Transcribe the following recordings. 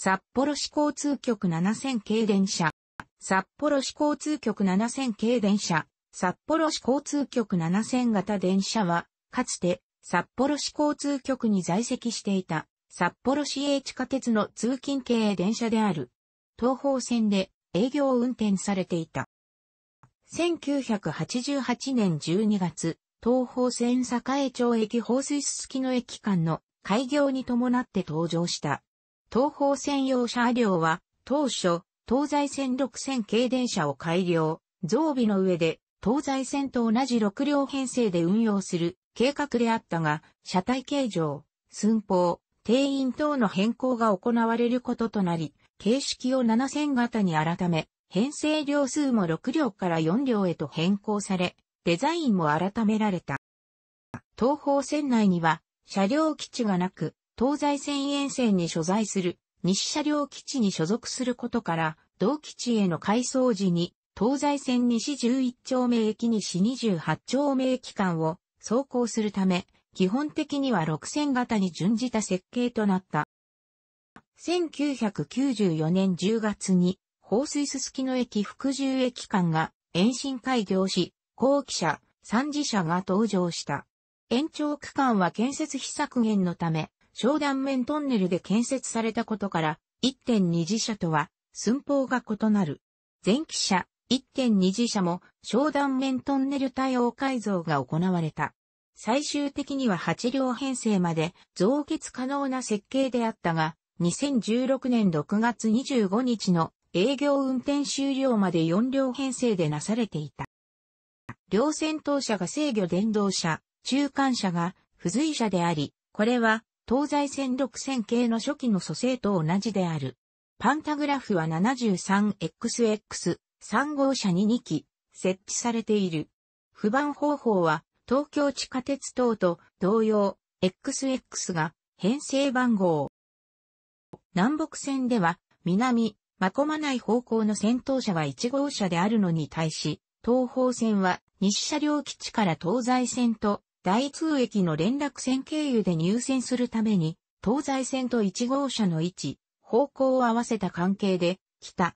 札幌市交通局7000系電車、札幌市交通局7000系電車、札幌市交通局7000型電車は、かつて札幌市交通局に在籍していた札幌市営地下鉄の通勤系電車である東方線で営業運転されていた。1988年12月、東方線栄町駅放水すすきの駅間の開業に伴って登場した東方専用車両は、当初、東西線6000系電車を改良、増備の上で、東西線と同じ6両編成で運用する計画であったが、車体形状、寸法、定員等の変更が行われることとなり、形式を7000型に改め、編成両数も6両から4両へと変更され、デザインも改められた。東方線内には車両基地がなく、東西線沿線に所在する西車両基地に所属することから、同基地への改装時に、東西線西11丁目駅西28丁目駅間を走行するため、基本的には6線型に準じた設計となった。1994年10月に、放水すすきの駅福住駅間が延伸開業し、後期車、三次車が登場した。延長区間は建設費削減のため、商断面トンネルで建設されたことから、1.2次車とは寸法が異なる。前期車1.2次車も商断面トンネル対応改造が行われた。最終的には8両編成まで増結可能な設計であったが、2016年6月25日の営業運転終了まで4両編成でなされていた。両先頭車が制御電動車、中間車が付随車であり、これは東西線6000系の初期の蘇生と同じである。パンタグラフは 73XX3 号車に2機設置されている。不番方法は東京地下鉄等と同様 XX が編成番号。南北線では南、まこまない方向の先頭車は1号車であるのに対し、東方線は西車両基地から東西線と第通駅の連絡線経由で入線するために、東西線と1号車の位置、方向を合わせた関係で、北、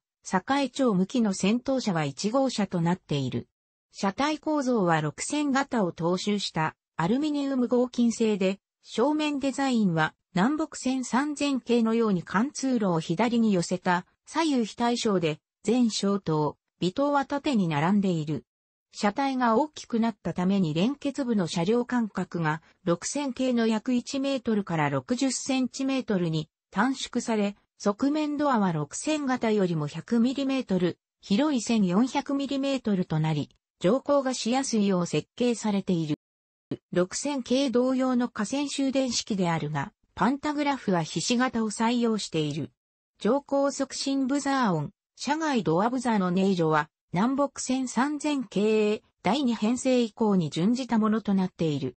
栄町向きの先頭車は1号車となっている。車体構造は6線型を踏襲したアルミニウム合金製で、正面デザインは南北線3000系のように貫通路を左に寄せた左右非対称で、全小灯、尾灯は縦に並んでいる。車体が大きくなったために連結部の車両間隔が6000系の約1メートルから60センチメートルに短縮され、側面ドアは6000型よりも1 0 0トル、広い1 4 0 0トルとなり、乗降がしやすいよう設計されている。6000系同様の河川終電式であるが、パンタグラフはひ型を採用している。乗降促進ブザー音、車外ドアブザーの音色は南北線3000経営第2編成以降に準じたものとなっている。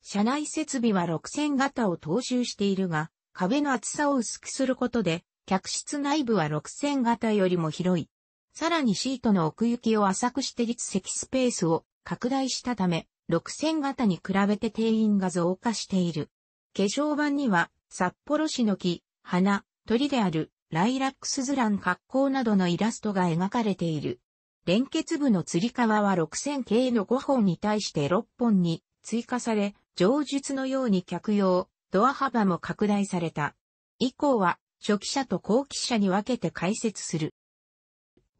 車内設備は6000型を踏襲しているが、壁の厚さを薄くすることで、客室内部は6000型よりも広い。さらにシートの奥行きを浅くして立席スペースを拡大したため、6000型に比べて定員が増加している。化粧板には、札幌市の木、花、鳥であるライラックスズラン格好などのイラストが描かれている。連結部の吊り革は6000系の5本に対して6本に追加され、上述のように客用、ドア幅も拡大された。以降は、初期者と後期者に分けて解説する。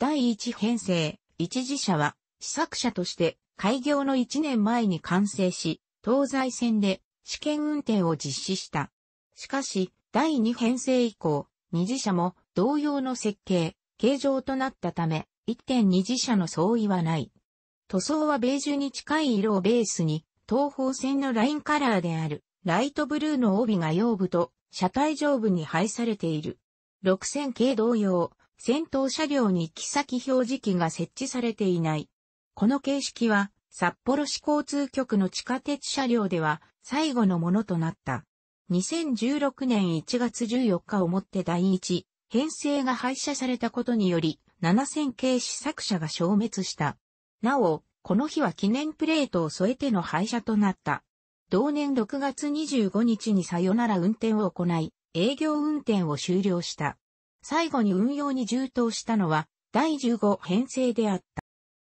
第1編成、一次者は、試作者として開業の1年前に完成し、東西線で試験運転を実施した。しかし、第2編成以降、二次車も同様の設計、形状となったため、1二次車の相違はない。塗装はベージュに近い色をベースに、東方線のラインカラーである、ライトブルーの帯が腰部と車体上部に配されている。6000系同様、先頭車両に行き先表示器が設置されていない。この形式は、札幌市交通局の地下鉄車両では最後のものとなった。2016年1月14日をもって第一、編成が廃車されたことにより、7000系試作車が消滅した。なお、この日は記念プレートを添えての廃車となった。同年6月25日にさよなら運転を行い、営業運転を終了した。最後に運用に充当したのは、第15編成であっ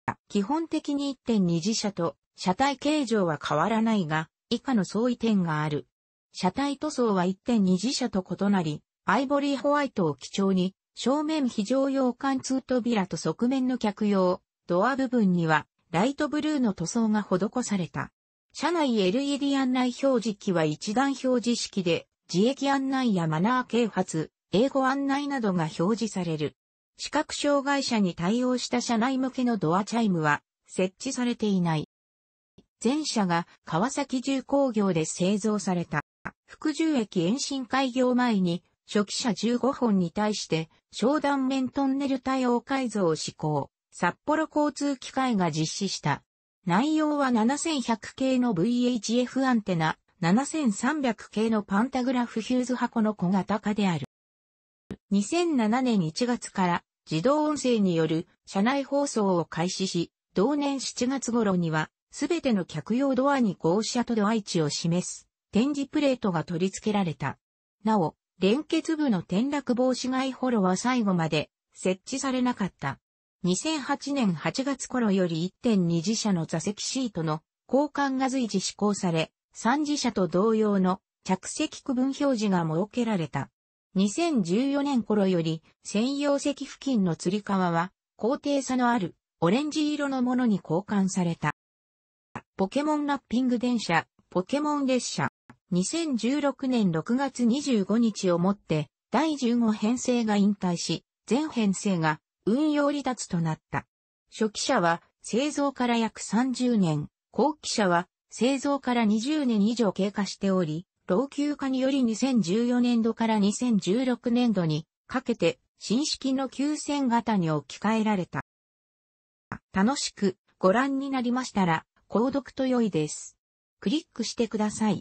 た。基本的に1.2次車と車体形状は変わらないが、以下の相違点がある。車体塗装は1.2次車と異なり、アイボリーホワイトを基調に、正面非常用貫通扉と側面の客用、ドア部分には、ライトブルーの塗装が施された。車内 LED 案内表示機は一段表示式で、自駅案内やマナー啓発、英語案内などが表示される。視覚障害者に対応した車内向けのドアチャイムは設置されていない。前者が川崎重工業で製造された。福重駅延伸開業前に、初期車15本に対して、商談面トンネル対応改造を施行、札幌交通機械が実施した。内容は7100系の VHF アンテナ、7300系のパンタグラフヒューズ箱の小型化である。2007年1月から自動音声による車内放送を開始し、同年7月頃にはすべての客用ドアに合車とドア位置を示す展示プレートが取り付けられた。なお、連結部の転落防止外ホロは最後まで設置されなかった。2008年8月頃より1.2次車の座席シートの交換が随時施行され、3次車と同様の着席区分表示が設けられた。2014年頃より専用席付近の吊り革は高低差のあるオレンジ色のものに交換された。ポケモンラッピング電車、ポケモン列車。2016年6月25日をもって、第15編成が引退し、全編成が運用離脱となった。初期車は製造から約30年、後期車は製造から20年以上経過しており、老朽化により2014年度から2016年度にかけて新式の9000型に置き換えられた。楽しくご覧になりましたら、購読と良いです。クリックしてください。